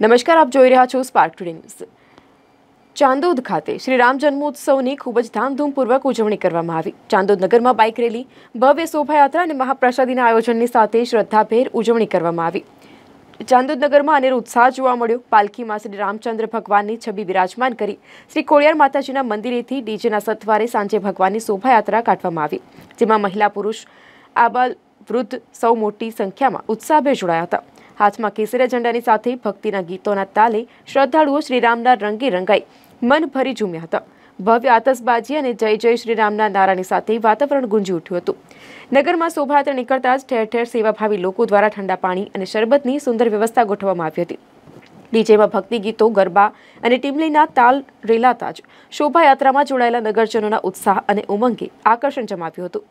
નમસ્કાર આપ જોઈ રહ્યા છો સ્પાર્ક ટુડે ન્યૂઝ ચાંદોદ ખાતે શ્રી રામ જન્મોત્સવની ખૂબ જ ધામધૂમપૂર્વક ઉજવણી કરવામાં આવી ચાંદોદ નગરમાં બાઇક રેલી ભવ્ય શોભાયાત્રા અને મહાપ્રસાદીના આયોજનની સાથે શ્રદ્ધાભેર ઉજવણી કરવામાં આવી ચાંદોદ નગરમાં અનેરો ઉત્સાહ જોવા મળ્યો પાલખીમાં શ્રી રામચંદ્ર ભગવાનની છબી વિરાજમાન કરી શ્રી કોળિયાર માતાજીના મંદિરેથી ડીજેના સથવારે સાંજે ભગવાનની શોભાયાત્રા કાઢવામાં આવી જેમાં મહિલા પુરુષ આબાલ વૃદ્ધ સૌ મોટી સંખ્યામાં ઉત્સાહભેર જોડાયા હતા હાથમાં કેસરીયા ઝંડાની સાથે ભક્તિના ગીતોના તાલે શ્રદ્ધાળુઓ શ્રીરામના રંગે રંગાઈ મન ભરી ઝૂમ્યા હતા ભવ્ય આતશબાજી અને જય જય શ્રીરામના નારાની સાથે વાતાવરણ ગુંજી ઉઠ્યું હતું નગરમાં શોભાયાત્રા નીકળતા જ ઠેર ઠેર સેવાભાવી લોકો દ્વારા ઠંડા પાણી અને શરબતની સુંદર વ્યવસ્થા ગોઠવવામાં આવી હતી ડીજેમાં ભક્તિ ગીતો ગરબા અને ટીમલીના તાલ રેલાતા જ શોભાયાત્રામાં જોડાયેલા નગરજનોના ઉત્સાહ અને ઉમંગે આકર્ષણ જમાવ્યું હતું